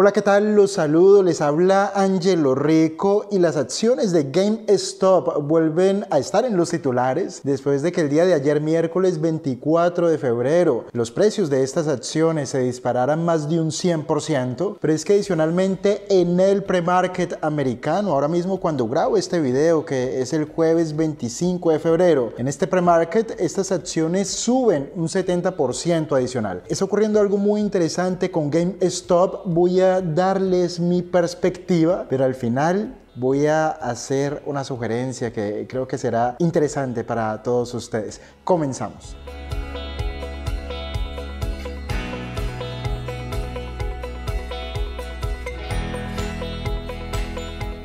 Hola, ¿qué tal? Los saludo, les habla Angelo Rico y las acciones de GameStop vuelven a estar en los titulares después de que el día de ayer miércoles 24 de febrero los precios de estas acciones se dispararan más de un 100%, pero es que adicionalmente en el premarket americano, ahora mismo cuando grabo este video que es el jueves 25 de febrero, en este premarket estas acciones suben un 70% adicional. Está ocurriendo algo muy interesante con GameStop, voy a darles mi perspectiva, pero al final voy a hacer una sugerencia que creo que será interesante para todos ustedes. Comenzamos.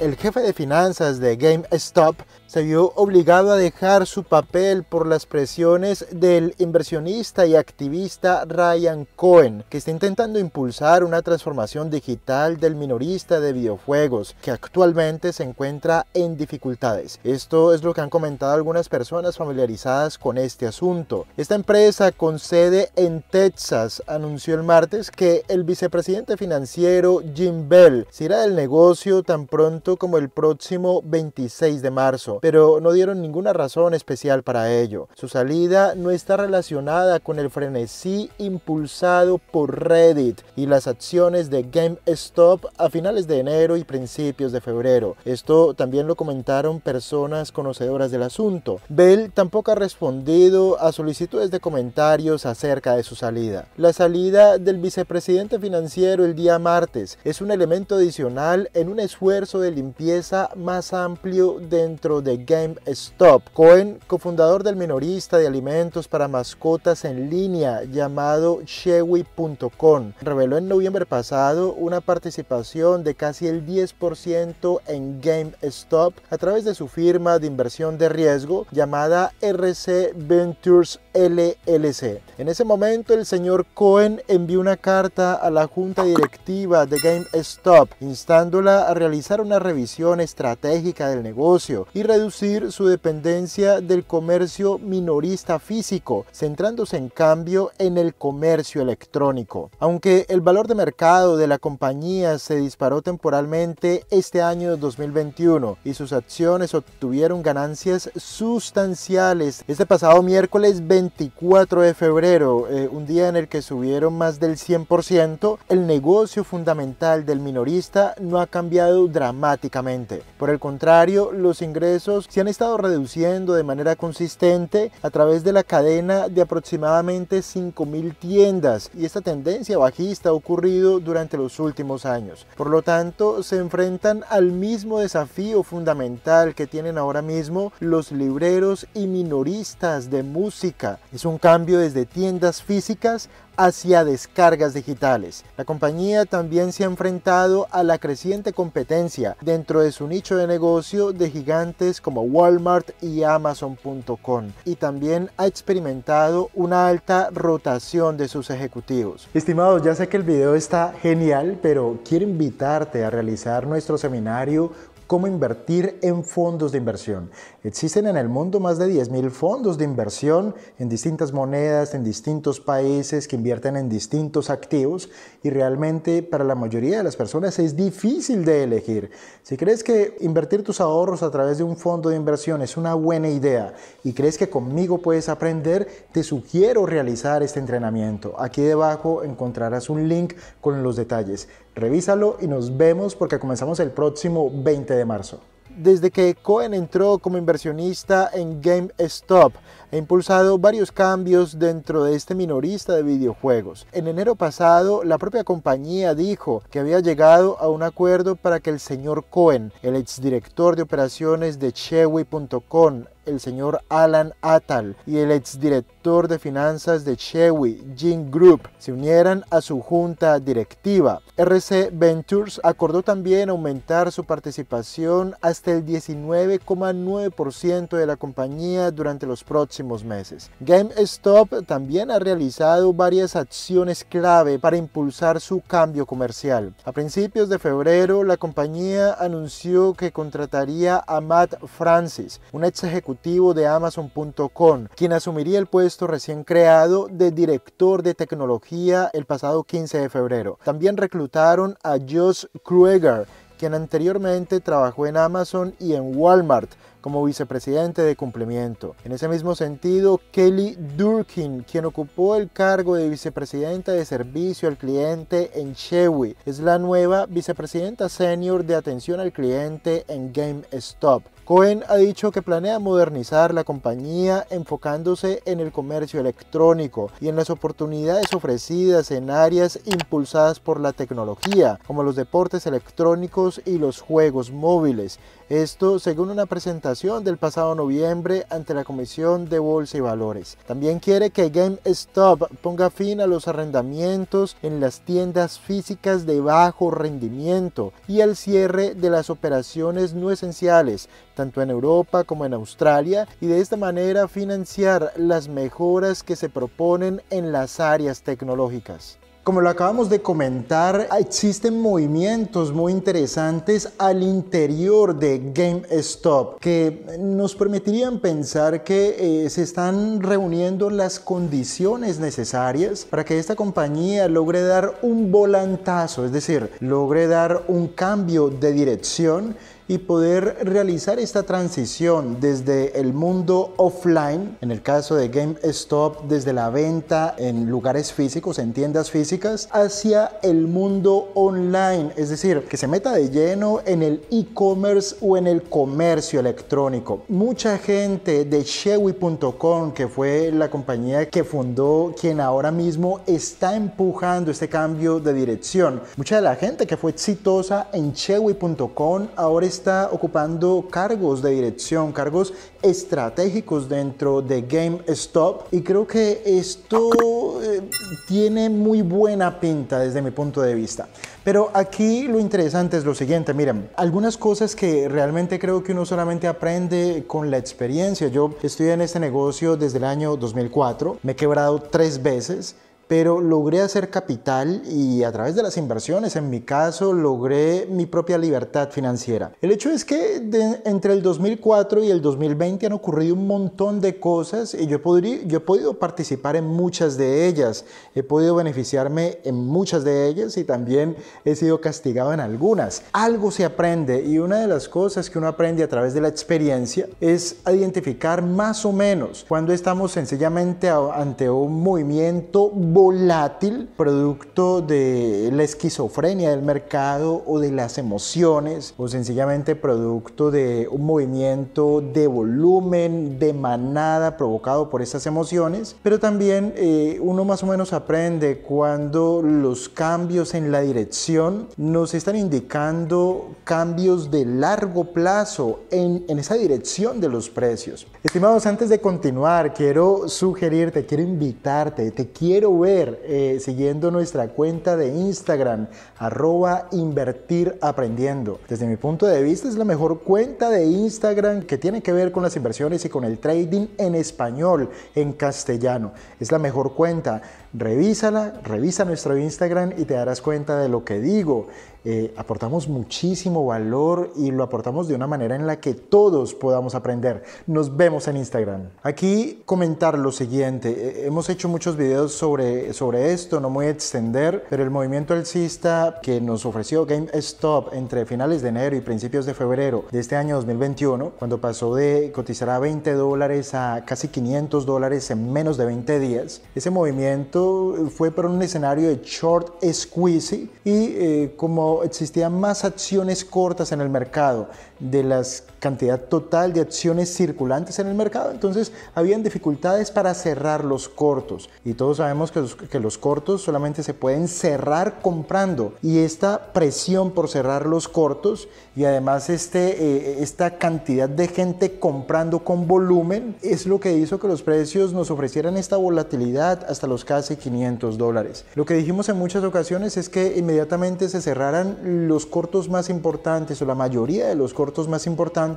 El jefe de finanzas de GameStop se vio obligado a dejar su papel por las presiones del inversionista y activista Ryan Cohen, que está intentando impulsar una transformación digital del minorista de videojuegos, que actualmente se encuentra en dificultades. Esto es lo que han comentado algunas personas familiarizadas con este asunto. Esta empresa con sede en Texas anunció el martes que el vicepresidente financiero Jim Bell se irá del negocio tan pronto como el próximo 26 de marzo pero no dieron ninguna razón especial para ello. Su salida no está relacionada con el frenesí impulsado por Reddit y las acciones de GameStop a finales de enero y principios de febrero. Esto también lo comentaron personas conocedoras del asunto. Bell tampoco ha respondido a solicitudes de comentarios acerca de su salida. La salida del vicepresidente financiero el día martes es un elemento adicional en un esfuerzo de limpieza más amplio dentro de GameStop. Cohen, cofundador del minorista de alimentos para mascotas en línea llamado SheWi.com, reveló en noviembre pasado una participación de casi el 10% en GameStop a través de su firma de inversión de riesgo llamada RC Ventures LLC. En ese momento el señor Cohen envió una carta a la junta directiva de GameStop instándola a realizar una revisión estratégica del negocio y reducir su dependencia del comercio minorista físico, centrándose en cambio en el comercio electrónico. Aunque el valor de mercado de la compañía se disparó temporalmente este año 2021 y sus acciones obtuvieron ganancias sustanciales este pasado miércoles 24 de febrero, eh, un día en el que subieron más del 100%, el negocio fundamental del minorista no ha cambiado dramáticamente. Por el contrario, los ingresos se han estado reduciendo de manera consistente a través de la cadena de aproximadamente 5.000 tiendas y esta tendencia bajista ha ocurrido durante los últimos años. Por lo tanto, se enfrentan al mismo desafío fundamental que tienen ahora mismo los libreros y minoristas de música. Es un cambio desde tiendas físicas hacia descargas digitales. La compañía también se ha enfrentado a la creciente competencia dentro de su nicho de negocio de gigantes como Walmart y Amazon.com y también ha experimentado una alta rotación de sus ejecutivos. Estimados, ya sé que el video está genial, pero quiero invitarte a realizar nuestro seminario cómo invertir en fondos de inversión. Existen en el mundo más de 10.000 fondos de inversión en distintas monedas, en distintos países que invierten en distintos activos y realmente para la mayoría de las personas es difícil de elegir. Si crees que invertir tus ahorros a través de un fondo de inversión es una buena idea y crees que conmigo puedes aprender, te sugiero realizar este entrenamiento. Aquí debajo encontrarás un link con los detalles. Revísalo y nos vemos porque comenzamos el próximo 20 de marzo. Desde que Cohen entró como inversionista en GameStop, ha impulsado varios cambios dentro de este minorista de videojuegos. En enero pasado, la propia compañía dijo que había llegado a un acuerdo para que el señor Cohen, el exdirector de operaciones de Chewy.com, el señor Alan Atal y el exdirector de finanzas de Chewy, Jim Group, se unieran a su junta directiva. RC Ventures acordó también aumentar su participación hasta el 19,9% de la compañía durante los próximos meses. GameStop también ha realizado varias acciones clave para impulsar su cambio comercial. A principios de febrero, la compañía anunció que contrataría a Matt Francis, un ex ejecutivo de Amazon.com, quien asumiría el puesto recién creado de director de tecnología el pasado 15 de febrero. También reclutaron a Josh Krueger, quien anteriormente trabajó en Amazon y en Walmart como vicepresidente de cumplimiento. En ese mismo sentido, Kelly Durkin, quien ocupó el cargo de vicepresidenta de servicio al cliente en Chewy, es la nueva vicepresidenta senior de atención al cliente en GameStop. Cohen ha dicho que planea modernizar la compañía enfocándose en el comercio electrónico y en las oportunidades ofrecidas en áreas impulsadas por la tecnología, como los deportes electrónicos y los juegos móviles. Esto según una presentación del pasado noviembre ante la Comisión de Bolsa y Valores. También quiere que GameStop ponga fin a los arrendamientos en las tiendas físicas de bajo rendimiento y al cierre de las operaciones no esenciales tanto en Europa como en Australia y de esta manera financiar las mejoras que se proponen en las áreas tecnológicas. Como lo acabamos de comentar, existen movimientos muy interesantes al interior de GameStop que nos permitirían pensar que eh, se están reuniendo las condiciones necesarias para que esta compañía logre dar un volantazo, es decir, logre dar un cambio de dirección y poder realizar esta transición desde el mundo offline, en el caso de GameStop, desde la venta en lugares físicos, en tiendas físicas, hacia el mundo online, es decir, que se meta de lleno en el e-commerce o en el comercio electrónico. Mucha gente de Chewy.com, que fue la compañía que fundó, quien ahora mismo está empujando este cambio de dirección. Mucha de la gente que fue exitosa en Chewy.com, ahora está está ocupando cargos de dirección, cargos estratégicos dentro de GameStop y creo que esto eh, tiene muy buena pinta desde mi punto de vista. Pero aquí lo interesante es lo siguiente, miren, algunas cosas que realmente creo que uno solamente aprende con la experiencia. Yo estoy en este negocio desde el año 2004, me he quebrado tres veces, pero logré hacer capital y a través de las inversiones, en mi caso, logré mi propia libertad financiera. El hecho es que entre el 2004 y el 2020 han ocurrido un montón de cosas y yo, yo he podido participar en muchas de ellas, he podido beneficiarme en muchas de ellas y también he sido castigado en algunas. Algo se aprende y una de las cosas que uno aprende a través de la experiencia es identificar más o menos cuando estamos sencillamente ante un movimiento volátil, producto de la esquizofrenia del mercado o de las emociones, o sencillamente producto de un movimiento de volumen, de manada provocado por esas emociones, pero también eh, uno más o menos aprende cuando los cambios en la dirección nos están indicando cambios de largo plazo en, en esa dirección de los precios. Estimados, antes de continuar, quiero sugerirte, quiero invitarte, te quiero ver eh, siguiendo nuestra cuenta de Instagram, arroba invertir aprendiendo. Desde mi punto de vista es la mejor cuenta de Instagram que tiene que ver con las inversiones y con el trading en español, en castellano. Es la mejor cuenta. Revísala, revisa nuestro Instagram y te darás cuenta de lo que digo. Eh, aportamos muchísimo valor y lo aportamos de una manera en la que todos podamos aprender. Nos vemos en Instagram. Aquí comentar lo siguiente. Eh, hemos hecho muchos videos sobre sobre, esto, no me voy a extender, pero el movimiento alcista que nos ofreció GameStop entre finales de enero y principios de febrero de este año 2021, cuando pasó de cotizar a 20 dólares a casi 500 dólares en menos de 20 días, ese movimiento fue por un escenario de short squeeze y eh, como existían más acciones cortas en el mercado de las cantidad total de acciones circulantes en el mercado, entonces habían dificultades para cerrar los cortos. Y todos sabemos que los, cortos solamente se pueden cerrar comprando. Y esta presión por cerrar los cortos y además este, eh, esta cantidad de gente comprando con volumen es lo que hizo que los precios nos ofrecieran esta volatilidad hasta los casi 500 dólares. Lo que dijimos en muchas ocasiones es que inmediatamente se cerraran los cortos más importantes o la mayoría de los cortos más importantes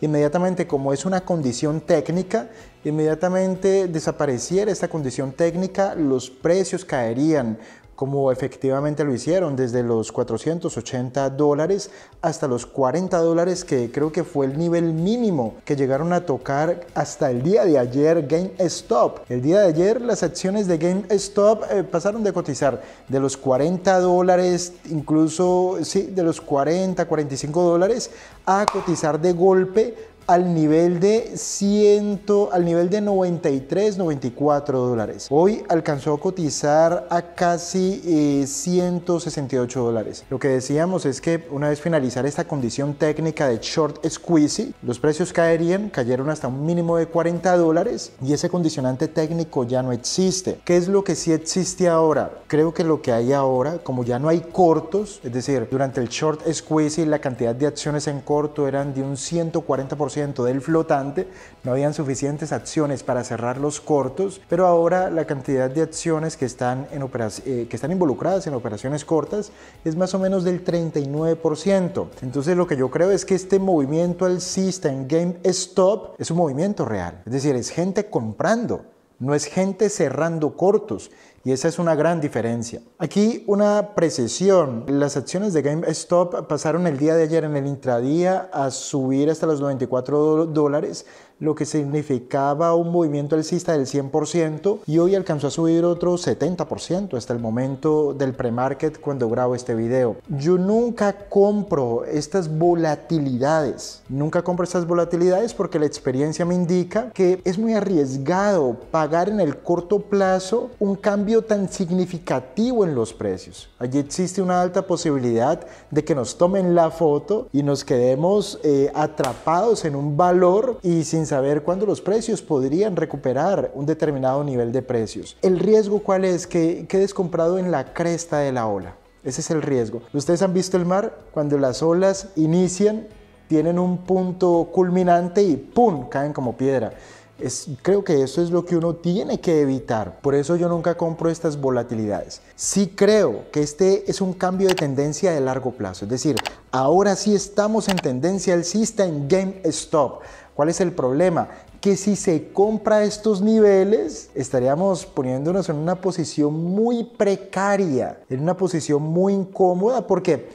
inmediatamente como es una condición técnica, inmediatamente desapareciera esta condición técnica, los precios caerían, como efectivamente lo hicieron, desde los 480 dólares hasta los 40 dólares, que creo que fue el nivel mínimo que llegaron a tocar hasta el día de ayer GameStop. El día de ayer las acciones de GameStop eh, pasaron de cotizar de los 40 dólares, incluso sí, de los 40, 45 dólares, a cotizar de golpe al nivel de 100, al nivel de 93, 94 dólares. Hoy alcanzó a cotizar a casi 168 eh, dólares. Lo que decíamos es que una vez finalizar esta condición técnica de short squeeze, los precios caerían, cayeron hasta un mínimo de 40 dólares y ese condicionante técnico ya no existe. ¿Qué es lo que sí existe ahora? Creo que lo que hay ahora, como ya no hay cortos, es decir, durante el short squeeze la cantidad de acciones en corto eran de un 140% del flotante, no habían suficientes acciones para cerrar los cortos, pero ahora la cantidad de acciones que están, en eh, que están involucradas en operaciones cortas es más o menos del 39%. Entonces lo que yo creo es que este movimiento System Game GameStop es un movimiento real, es decir, es gente comprando no es gente cerrando cortos, y esa es una gran diferencia. Aquí una precisión. Las acciones de GameStop pasaron el día de ayer en el intradía a subir hasta los 94 dólares, lo que significaba un movimiento alcista del 100% y hoy alcanzó a subir otro 70% hasta el momento del premarket cuando grabo este video. Yo nunca compro estas volatilidades, nunca compro estas volatilidades porque la experiencia me indica que es muy arriesgado pagar en el corto plazo un cambio tan significativo en los precios. Allí existe una alta posibilidad de que nos tomen la foto y nos quedemos eh, atrapados en un valor y sin saber cuándo los precios podrían recuperar un determinado nivel de precios. ¿El riesgo cuál es? Que quedes comprado en la cresta de la ola. Ese es el riesgo. Ustedes han visto el mar cuando las olas inician, tienen un punto culminante y ¡pum! caen como piedra creo que eso es lo que uno tiene que evitar. Por eso yo nunca compro estas volatilidades. Sí creo que este es un cambio de tendencia de largo plazo. Es decir, ahora sí estamos en tendencia alcista en GameStop. ¿Cuál es el problema? que si se compra estos niveles, estaríamos poniéndonos en una posición muy precaria, en una posición muy incómoda, porque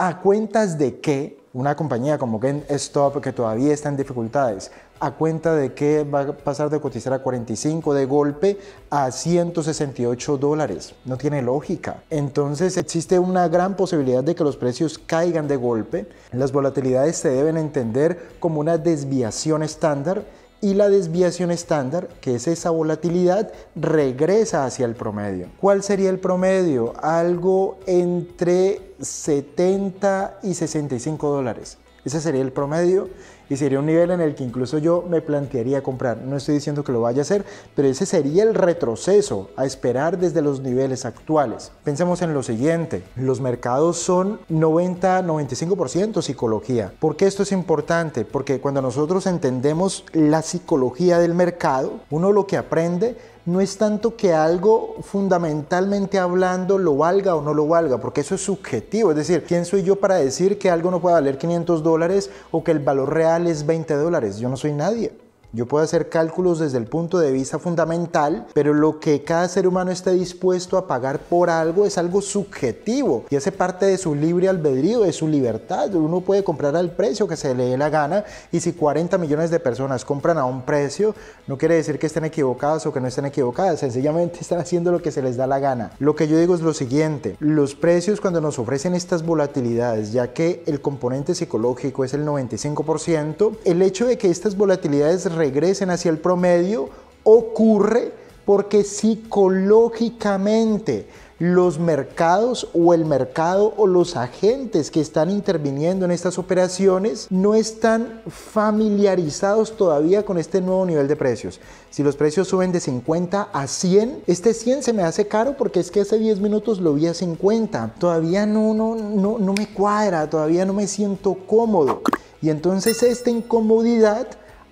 ¿A cuentas de que una compañía como GameStop, que todavía está en dificultades, a cuenta de que va a pasar de cotizar a 45 de golpe a 168 dólares. No tiene lógica. Entonces existe una gran posibilidad de que los precios caigan de golpe. Las volatilidades se deben entender como una desviación estándar y la desviación estándar, que es esa volatilidad, regresa hacia el promedio. ¿Cuál sería el promedio? Algo entre 70 y 65 dólares. Ese sería el promedio y sería un nivel en el que incluso yo me plantearía comprar. No estoy diciendo que lo vaya a hacer, pero ese sería el retroceso a esperar desde los niveles actuales. Pensemos en lo siguiente, los mercados son 90-95% psicología. ¿Por qué esto es importante? Porque cuando nosotros entendemos la psicología del mercado, uno lo que aprende no es tanto que algo fundamentalmente hablando lo valga o no lo valga, porque eso es subjetivo. Es decir, ¿quién soy yo para decir que algo no puede valer 500 dólares o que el valor real es 20 dólares? Yo no soy nadie. Yo puedo hacer cálculos desde el punto de vista fundamental, pero lo que cada ser humano esté dispuesto a pagar por algo es algo subjetivo y hace parte de su libre albedrío, de su libertad. Uno puede comprar al precio que se le dé la gana y si 40 millones de personas compran a un precio, no quiere decir que estén equivocadas o que no estén equivocadas, sencillamente están haciendo lo que se les da la gana. Lo que yo digo es lo siguiente, los precios cuando nos ofrecen estas volatilidades, ya que el componente psicológico es el 95%, el hecho de que estas volatilidades regresen hacia el promedio ocurre porque psicológicamente los mercados o el mercado o los agentes que están interviniendo en estas operaciones no están familiarizados todavía con este nuevo nivel de precios. Si los precios suben de 50 a 100, este 100 se me hace caro porque es que hace 10 minutos lo vi a 50. Todavía no, no, no, no me cuadra, todavía no me siento cómodo. Y entonces esta incomodidad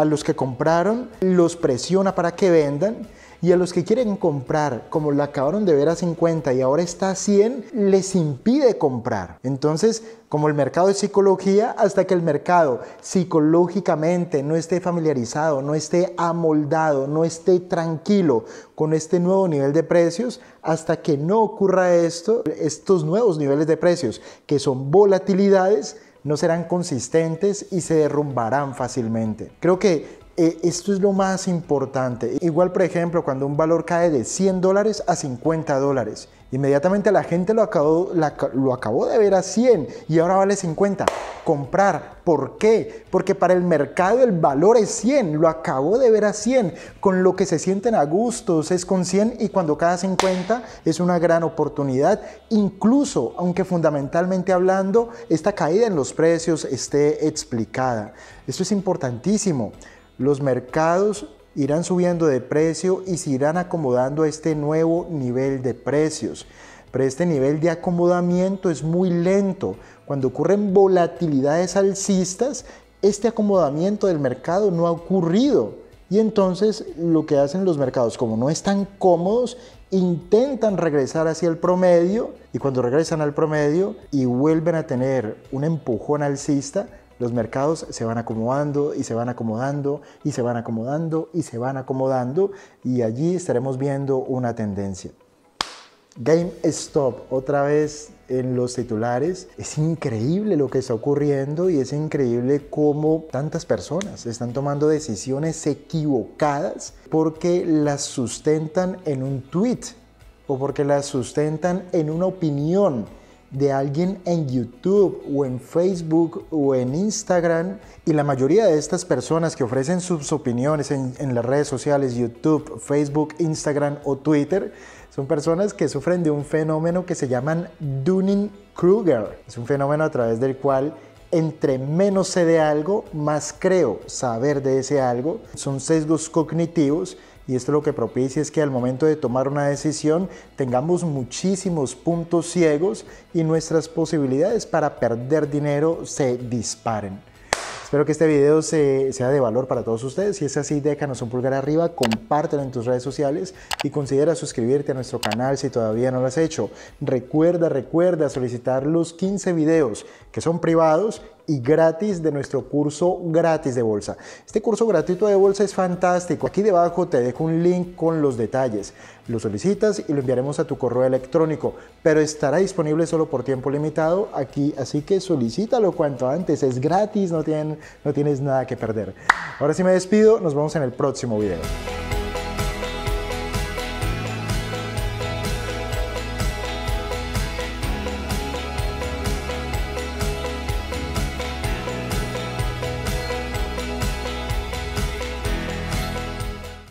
a los que compraron, los presiona para que vendan y a los que quieren comprar, como la acabaron de ver a 50 y ahora está a 100, les impide comprar. Entonces, como el mercado es psicología, hasta que el mercado psicológicamente no esté familiarizado, no esté amoldado, no esté tranquilo con este nuevo nivel de precios, hasta que no ocurra esto, estos nuevos niveles de precios, que son volatilidades, no serán consistentes y se derrumbarán fácilmente. Creo que eh, esto es lo más importante. Igual, por ejemplo, cuando un valor cae de 100 dólares a 50 dólares, inmediatamente la gente lo acabó, lo acabó de ver a 100 y ahora vale 50. Comprar, ¿por qué? Porque para el mercado el valor es 100, lo acabó de ver a 100, con lo que se sienten a gustos es con 100 y cuando cada 50 es una gran oportunidad, incluso aunque fundamentalmente hablando esta caída en los precios esté explicada. Esto es importantísimo. Los mercados irán subiendo de precio y se irán acomodando a este nuevo nivel de precios. Pero este nivel de acomodamiento es muy lento. Cuando ocurren volatilidades alcistas, este acomodamiento del mercado no ha ocurrido. Y entonces lo que hacen los mercados, como no están cómodos, intentan regresar hacia el promedio y cuando regresan al promedio y vuelven a tener un empujón alcista, los mercados se van acomodando y se van acomodando y se van acomodando y se van acomodando y allí estaremos viendo una tendencia. Game Stop, otra vez en los titulares. Es increíble lo que está ocurriendo y es increíble cómo tantas personas están tomando decisiones equivocadas porque las sustentan en un tweet o porque las sustentan en una opinión de alguien en YouTube o en Facebook o en Instagram y la mayoría de estas personas que ofrecen sus opiniones en, las redes sociales YouTube, Facebook, Instagram o Twitter son personas que sufren de un fenómeno que se llama Dunning-Kruger. Es un fenómeno a través del cual entre menos sé de algo, más creo saber de ese algo. Son sesgos cognitivos y esto lo que propicia es que al momento de tomar una decisión tengamos muchísimos puntos ciegos y nuestras posibilidades para perder dinero se disparen. Espero que este video sea de valor para todos ustedes. Si es así, déjanos un pulgar arriba, compártelo en tus redes sociales y considera suscribirte a nuestro canal si todavía no lo has hecho. Recuerda, recuerda solicitar los 15 videos que son privados gratis de nuestro curso gratis de bolsa. Este curso gratuito de bolsa es fantástico. Aquí debajo te dejo un link con los detalles. Lo solicitas y lo enviaremos a tu correo electrónico, pero estará disponible solo por tiempo limitado aquí, así que solicítalo cuanto antes. Es gratis, no, tienen, no tienes nada que perder. Ahora sí me despido, nos vemos en el próximo video.